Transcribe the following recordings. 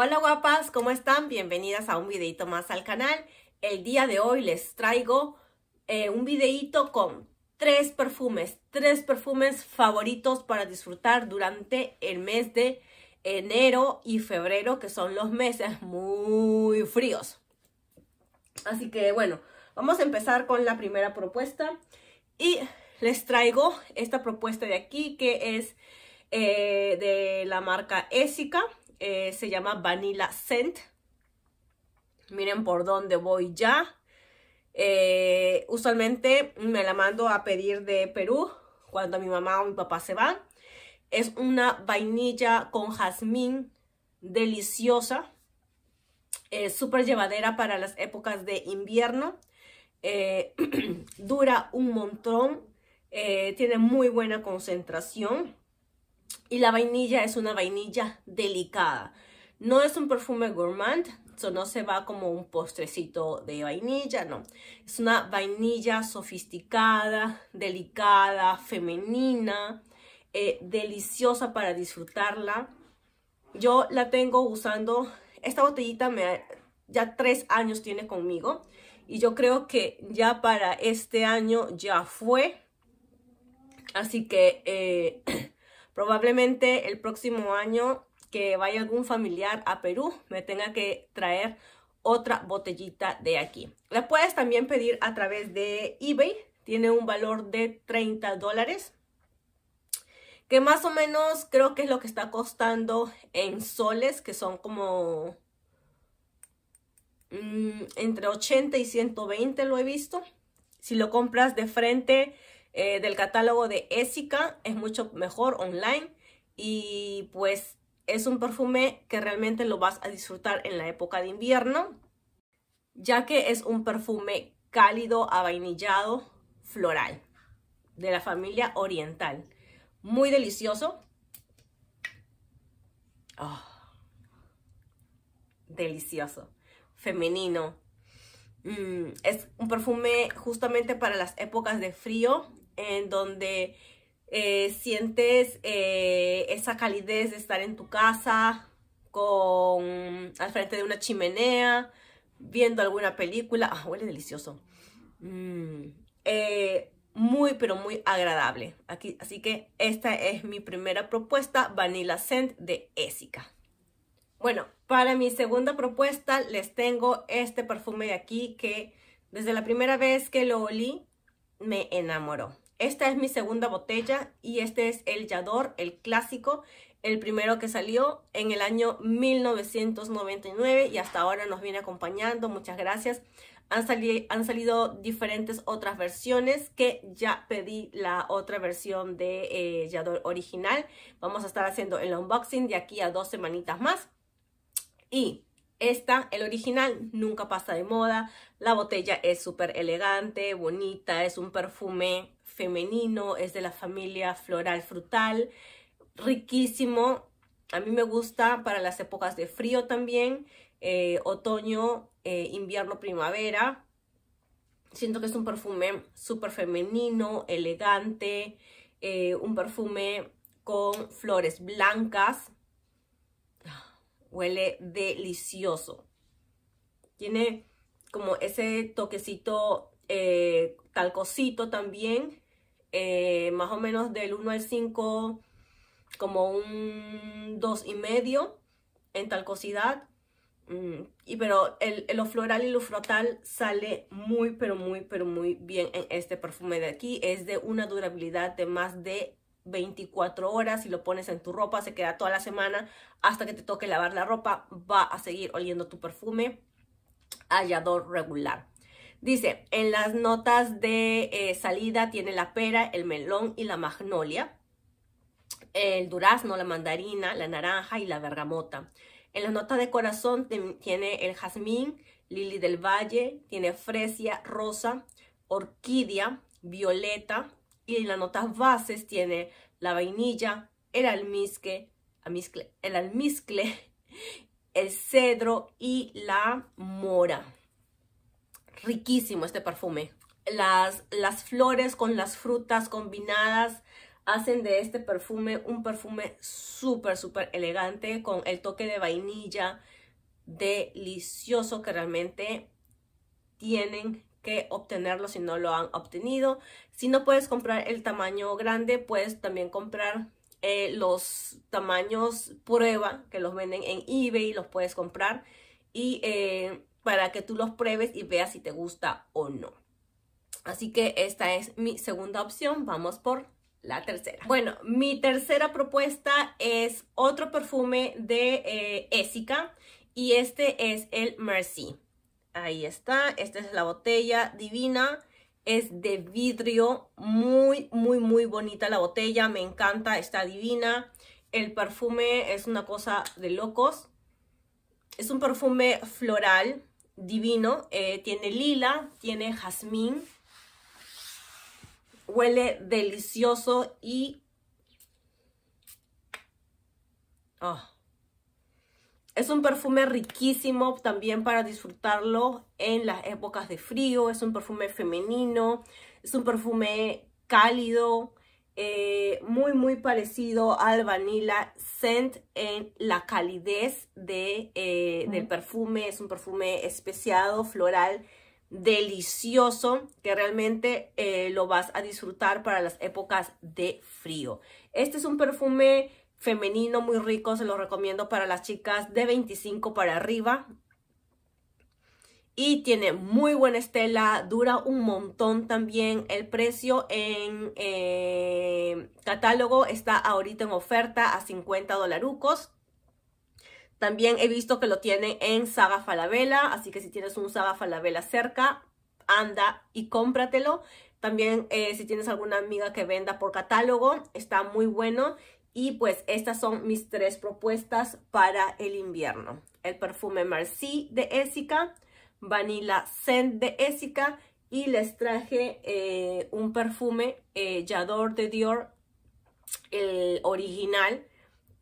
Hola guapas, ¿cómo están? Bienvenidas a un videito más al canal. El día de hoy les traigo eh, un videito con tres perfumes, tres perfumes favoritos para disfrutar durante el mes de enero y febrero, que son los meses muy fríos. Así que bueno, vamos a empezar con la primera propuesta y les traigo esta propuesta de aquí que es eh, de la marca Essica eh, se llama Vanilla Scent. Miren por dónde voy ya. Eh, usualmente me la mando a pedir de Perú cuando mi mamá o mi papá se van. Es una vainilla con jazmín deliciosa. Es súper llevadera para las épocas de invierno. Eh, dura un montón. tiene muy buena concentración. Y la vainilla es una vainilla delicada. No es un perfume gourmand, Eso no se va como un postrecito de vainilla, no. Es una vainilla sofisticada, delicada, femenina, eh, deliciosa para disfrutarla. Yo la tengo usando, esta botellita me, ya tres años tiene conmigo y yo creo que ya para este año ya fue. Así que eh, Probablemente el próximo año que vaya algún familiar a Perú me tenga que traer otra botellita de aquí. La puedes también pedir a través de eBay. Tiene un valor de 30 dólares. Que más o menos creo que es lo que está costando en soles, que son como mm, entre 80 y 120 lo he visto. Si lo compras de frente, eh, del catálogo de Essica, es mucho mejor online y pues es un perfume que realmente lo vas a disfrutar en la época de invierno, ya que es un perfume cálido, avainillado, floral, de la familia oriental. Muy delicioso. Ah, delicioso, femenino. Mm, es un perfume justamente para las épocas de frío, en donde eh, sientes eh, esa calidez de estar en tu casa, con, al frente de una chimenea, viendo alguna película. Ah, huele delicioso. Mm, eh, muy, pero muy agradable. Aquí, así que esta es mi primera propuesta, Vanilla Scent de Essica. Bueno, para mi segunda propuesta les tengo este perfume de aquí que desde la primera vez que lo olí me enamoró. Esta es mi segunda botella y este es el Yador, el clásico, el primero que salió en el año 1999 y hasta ahora nos viene acompañando. Muchas gracias. Han, salido diferentes otras versiones que ya pedí la otra versión de eh, Yador original. Vamos a estar haciendo el unboxing de aquí a dos semanitas más. Y esta, el original, nunca pasa de moda. La botella es súper elegante, bonita, es un perfume femenino, es de la familia floral frutal, riquísimo. A mí me gusta para las épocas de frío también, eh, otoño, eh, invierno, primavera. Siento que es un perfume súper femenino, elegante, eh, un perfume con flores blancas. Ah, huele delicioso. Tiene como ese toquecito eh, talcosito también. Eh, más o menos del 1 al 5, como un 2 y medio en talcosidad. Mm, y pero el, lo floral y lo frotal sale muy, pero muy, pero muy bien en este perfume de aquí. Es de una durabilidad de más de 24 horas. Si lo pones en tu ropa, se queda toda la semana hasta que te toque lavar la ropa. Va a seguir oliendo tu perfume hallador regular. Dice, en las notas de eh, salida tiene la pera, el melón y la magnolia, el durazno, la mandarina, la naranja y la bergamota. En las notas de corazón tiene el jazmín, lili del valle, tiene fresia, rosa, orquídea, violeta y en las notas bases tiene la vainilla, el almizcle, el almizcle, el cedro y la mora riquísimo este perfume. Las, las flores con las frutas combinadas hacen de este perfume un perfume súper, súper elegante con el toque de vainilla delicioso que realmente tienen que obtenerlo si no lo han obtenido. Si no puedes comprar el tamaño grande, puedes también comprar eh, los tamaños prueba que los venden en eBay, los puedes comprar. Y eh, para que tú los pruebes y veas si te gusta o no. Así que esta es mi segunda opción. Vamos por la tercera. Bueno, mi tercera propuesta es otro perfume de Ésica. Eh, y este es el Mercy. Ahí está, esta es la botella divina. Es de vidrio, muy, muy, muy bonita la botella. Me encanta, está divina. El perfume es una cosa de locos. Es un perfume floral, divino. Eh, tiene lila, tiene jazmín. Huele delicioso y... Ah, es un perfume riquísimo también para disfrutarlo en las épocas de frío. Es un perfume femenino, es un perfume cálido, eh, muy muy parecido al Vanilla Scent en la calidez de, eh, del perfume. Es un perfume especiado, floral, delicioso, que realmente eh, lo vas a disfrutar para las épocas de frío. Este es un perfume femenino muy rico, se lo recomiendo para las chicas de 25 para arriba y tiene muy buena estela, dura un montón también. El precio en eh, catálogo está ahorita en oferta a 50 dolarucos. También he visto que lo tiene en Saga Falabella, así que si tienes un Saga Falabella cerca, anda y cómpratelo. También eh, si tienes alguna amiga que venda por catálogo, está muy bueno. Y pues estas son mis tres propuestas para el invierno. El perfume Marcy de Essica Vanilla Scent de Essica y les traje eh, un perfume eh, Yador de Dior, el original.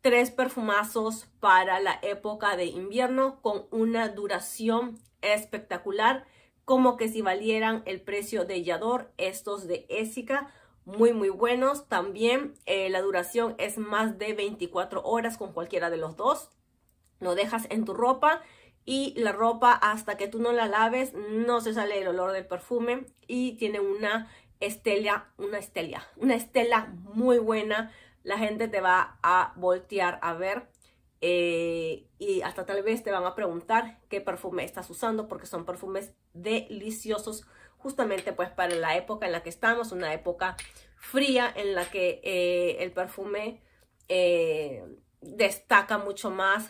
Tres perfumazos para la época de invierno con una duración espectacular. Como que si valieran el precio de Yador, estos de Essica muy muy buenos también eh, la duración es más de 24 horas con cualquiera de los dos lo dejas en tu ropa y la ropa hasta que tú no la laves no se sale el olor del perfume y tiene una estela, una estela, una estela muy buena. La gente te va a voltear a ver eh, y hasta tal vez te van a preguntar qué perfume estás usando porque son perfumes deliciosos justamente pues para la época en la que estamos, una época fría en la que eh, el perfume eh, destaca mucho más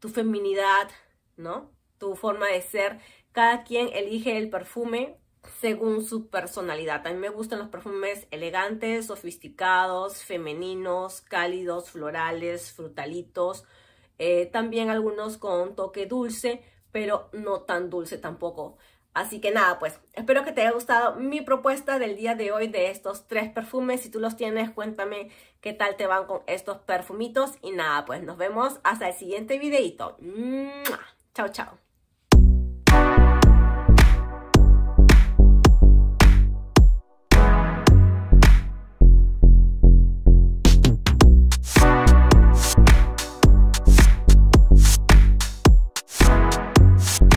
tu feminidad, ¿no? Tu forma de ser. Cada quien elige el perfume según su personalidad. A mí me gustan los perfumes elegantes, sofisticados, femeninos, cálidos, florales, frutalitos. Eh, también algunos con toque dulce, pero no tan dulce tampoco. Así que nada, pues espero que te haya gustado mi propuesta del día de hoy de estos tres perfumes. Si tú los tienes, cuéntame qué tal te van con estos perfumitos. Y nada, pues nos vemos hasta el siguiente videito. Chao, chao.